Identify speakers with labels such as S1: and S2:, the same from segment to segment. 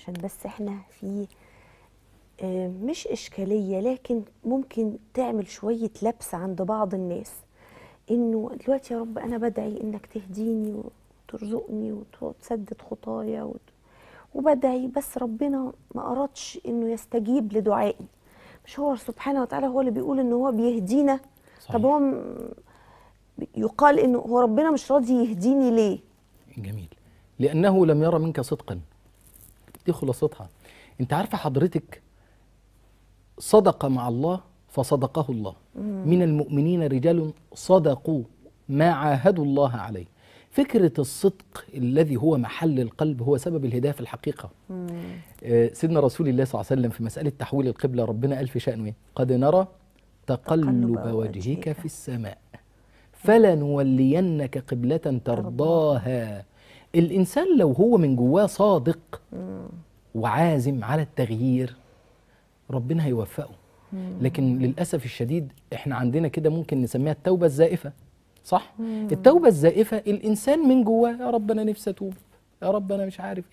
S1: عشان بس احنا في آه، مش إشكالية لكن ممكن تعمل شوية لبس عند بعض الناس إنه دلوقتي يا رب أنا بدعي إنك تهديني وترزقني وتسدد خطايا وت... وبدعي بس ربنا ما أردش إنه يستجيب لدعائي مش هو سبحانه وتعالى هو اللي بيقول إن هو بيهدينا صحيح. طب هو يقال إنه هو ربنا مش راضي يهديني ليه؟
S2: جميل لأنه لم يرى منك صدقا دي خلاصتها انت عارفه حضرتك صدق مع الله فصدقه الله من المؤمنين رجال صدقوا ما عاهدوا الله عليه فكرة الصدق الذي هو محل القلب هو سبب الهداية في الحقيقة مم. آه، سيدنا رسول الله صلى الله عليه وسلم في مسألة تحويل القبلة ربنا قال في شأنه قد نرى تقلب, تقلب وجهك في السماء فلنولينك قبلة ترضاها الإنسان لو هو من جواه صادق مم. وعازم على التغيير ربنا هيوفقه لكن للاسف الشديد احنا عندنا كده ممكن نسميها التوبه الزائفه صح التوبه الزائفه الانسان من جواه يا رب انا نفسي اتوب يا رب انا مش عارف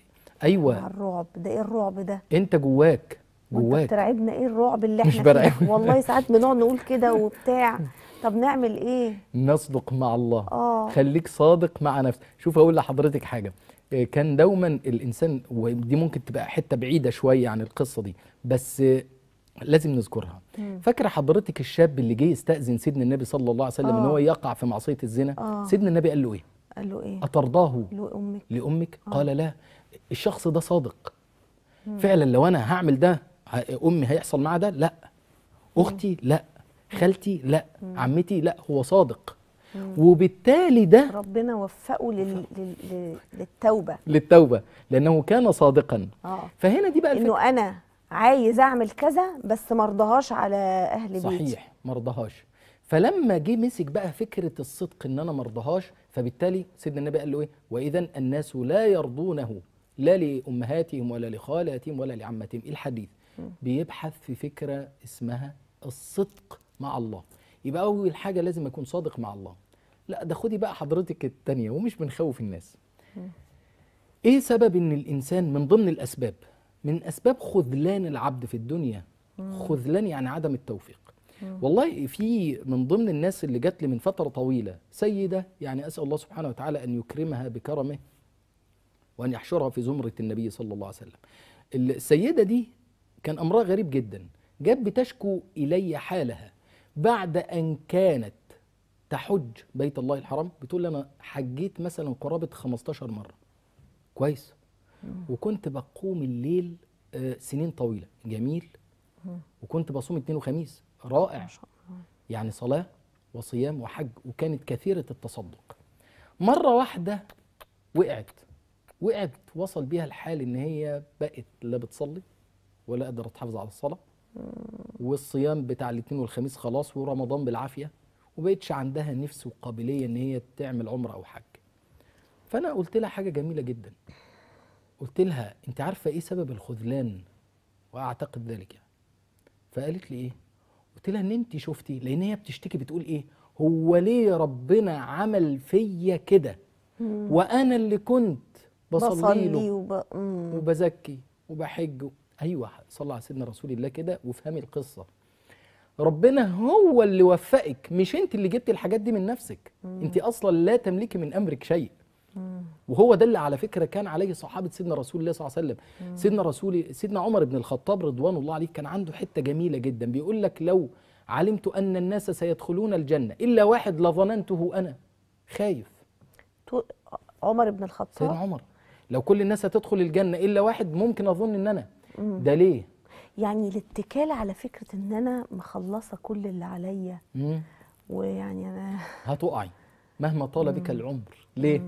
S2: إيه. ايوه
S1: الرعب ده ايه الرعب ده
S2: انت جواك جواك
S1: بترعبنا ايه الرعب اللي احنا مش والله ساعات بنقعد نقول كده وبتاع طب نعمل ايه
S2: نصدق مع الله آه آه. خليك صادق مع نفسك شوف اقول لحضرتك حاجه آه، كان دوما الانسان ودي ممكن تبقى حته بعيده شويه عن القصه دي بس لازم نذكرها فاكره حضرتك الشاب اللي جه يستاذن سيدنا النبي صلى الله عليه وسلم أوه. ان هو آه. يقع في معصيه الزنا أوه. سيدنا النبي قال له ايه قال له ايه اترضاه لامك لامك أوه. قال لا الشخص ده صادق مم. فعلا لو انا هعمل ده امي هيحصل معاها ده لا اختي لا خالتي لا مم. عمتي لا هو صادق وبالتالي
S1: ده ربنا وفقه لل... لل... للتوبه
S2: للتوبه لانه كان صادقا
S1: آه. فهنا دي بقى الفكرة. انه انا عايز اعمل كذا بس ما رضاهاش على اهل بيتي صحيح
S2: ما رضاهاش فلما جه مسك بقى فكره الصدق ان انا ما رضاهاش فبالتالي سيدنا النبي قال له ايه واذا الناس لا يرضونه لا لامهاتهم ولا لخالاتهم ولا لعمتهم إيه الحديث بيبحث في فكره اسمها الصدق مع الله يبقى اول حاجه لازم اكون صادق مع الله لا ده خدي بقى حضرتك التانية ومش بنخوف الناس ايه سبب ان الانسان من ضمن الاسباب من اسباب خذلان العبد في الدنيا خذلان يعني عدم التوفيق والله في من ضمن الناس اللي جات لي من فتره طويله سيده يعني اسال الله سبحانه وتعالى ان يكرمها بكرمه وان يحشرها في زمره النبي صلى الله عليه وسلم. السيده دي كان امرها غريب جدا، جت بتشكو الي حالها بعد أن كانت تحج بيت الله الحرام بتقول أنا حجيت مثلا قرابة 15 مرة كويس وكنت بقوم الليل آه، سنين طويلة جميل وكنت بصوم اثنين وخميس رائع يعني صلاة وصيام وحج وكانت كثيرة التصدق مرة واحدة وقعت وقعت وصل بيها الحال ان هي بقت لا بتصلي ولا قادره تحافظ على الصلاه والصيام بتاع الاثنين والخميس خلاص ورمضان بالعافيه وبقتش عندها نفس وقابليه ان هي تعمل عمره او حج فانا قلت لها حاجه جميله جدا قلت لها انت عارفه ايه سبب الخذلان واعتقد ذلك يعني فقالت لي ايه قلت لها ان انت شفتي لان هي بتشتكي بتقول ايه هو ليه ربنا عمل فيا كده
S1: وانا
S2: اللي كنت بصلي له وب... وبزكي وبحجه ايوه صلى على سيدنا رسول الله كده وافهمي القصه ربنا هو اللي وفقك مش انت اللي جبتي الحاجات دي من نفسك مم. انت اصلا لا تملكي من امرك شيء مم. وهو ده اللي على فكره كان عليه صحابه سيدنا رسول الله صلى الله عليه وسلم مم. سيدنا رسول سيدنا عمر بن الخطاب رضوان الله عليه كان عنده حته جميله جدا بيقول لك لو علمت ان الناس سيدخلون الجنه الا واحد لظننته انا خايف عمر بن الخطاب سيدنا عمر لو كل الناس هتدخل الجنه الا واحد ممكن اظن ان انا
S1: ده ليه يعني الاتكال على فكره ان انا مخلصه كل اللي عليا ويعني انا
S2: هتقعي مهما طال بك العمر ليه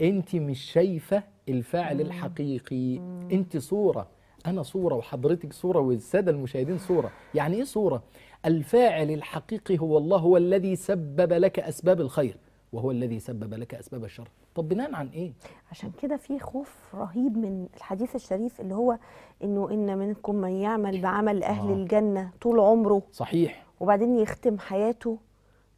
S2: انت مش شايفه الفاعل الحقيقي انت صوره انا صوره وحضرتك صوره والساده المشاهدين صوره يعني ايه صوره الفاعل الحقيقي هو الله هو الذي سبب لك اسباب الخير وهو الذي سبب لك أسباب الشر طب بناء عن إيه؟ عشان
S1: كده في خوف رهيب من الحديث الشريف اللي هو إنه إن منكم من يعمل بعمل أهل آه. الجنة طول عمره صحيح وبعدين يختم حياته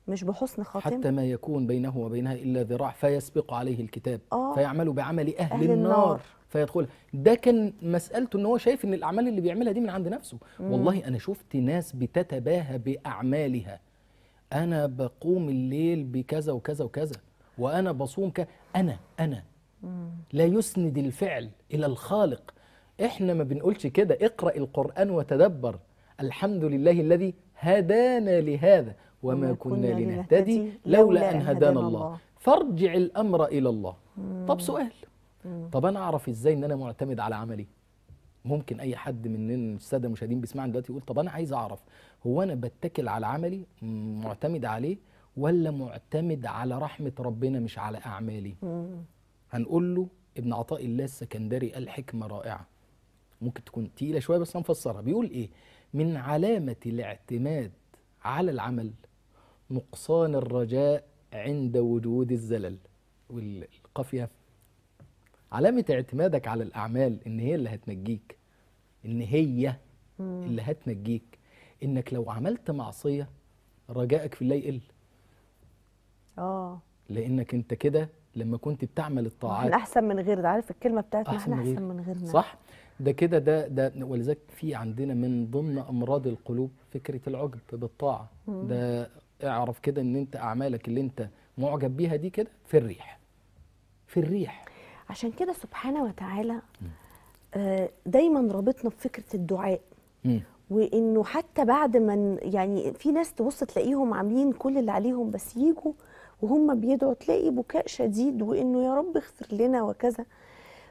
S1: مش بحسن خاتمة حتى
S2: ما يكون بينه وبينها إلا ذراع فيسبق عليه الكتاب آه. فيعمل بعمل أهل, أهل النار, النار. فيدخل ده كان مسألته ان هو شايف ان الاعمال اللي بيعملها دي من عند نفسه مم. والله انا شفت ناس بتتباهى باعمالها انا بقوم الليل بكذا وكذا وكذا وانا بصوم كذا انا انا لا يسند الفعل الى الخالق احنا ما بنقولش كده اقرا القران وتدبر الحمد لله الذي هدانا لهذا وما كنا لنهتدي لولا ان هدانا الله فارجع الامر الى الله طب سؤال طب انا اعرف ازاي ان انا معتمد على عملي ممكن اي حد من الساده المشاهدين بيسمعنا دلوقتي يقول طب انا عايز اعرف هو انا بتكل على عملي معتمد عليه ولا معتمد على رحمه ربنا مش على اعمالي هنقول له ابن عطاء الله السكندري قال حكمه رائعه ممكن تكون تقيله شويه بس هنفسرها بيقول ايه من علامه الاعتماد على العمل نقصان الرجاء عند وجود الزلل والقافيه علامه اعتمادك على الاعمال ان هي اللي هتنجيك ان هي اللي هتنجيك انك لو عملت معصيه رجائك في الله يقل اه لانك انت كده لما كنت بتعمل الطاعات احنا
S1: احسن من غيرنا عارف الكلمه بتاعت احنا احسن, من غيرنا صح
S2: ده كده ده ده ولذلك في عندنا من ضمن امراض القلوب فكره العجب بالطاعه ده اعرف كده ان انت اعمالك اللي انت معجب بيها دي كده في الريح
S1: في الريح عشان كده سبحانه وتعالى آه، دايما رابطنا بفكره الدعاء وانه حتى بعد ما يعني في ناس تبص تلاقيهم عاملين كل اللي عليهم بس يجوا وهم بيدعوا تلاقي بكاء شديد وانه يا رب اغفر لنا وكذا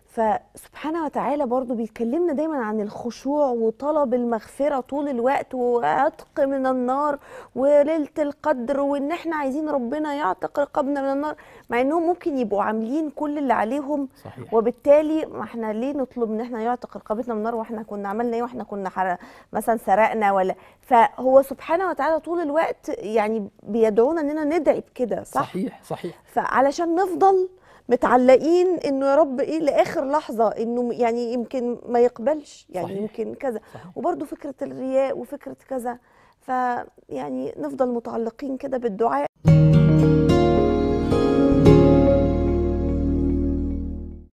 S1: فسبحانه وتعالى برضو بيتكلمنا دايما عن الخشوع وطلب المغفرة طول الوقت وعتق من النار وليلة القدر وإن إحنا عايزين ربنا يعتق رقابنا من النار مع إنهم ممكن يبقوا عاملين كل اللي عليهم صحيح. وبالتالي ما إحنا ليه نطلب إن إحنا يعتق رقبتنا من النار وإحنا كنا عملنا إيه وإحنا كنا مثلا سرقنا ولا فهو سبحانه وتعالى طول الوقت يعني بيدعونا إننا ندعي بكده صح؟ صحيح صحيح فعلشان نفضل متعلقين انه يا رب ايه لاخر لحظه انه يعني يمكن ما يقبلش يعني صحيح. يمكن كذا وبرده فكره الرياء وفكره كذا فيعني نفضل متعلقين كده بالدعاء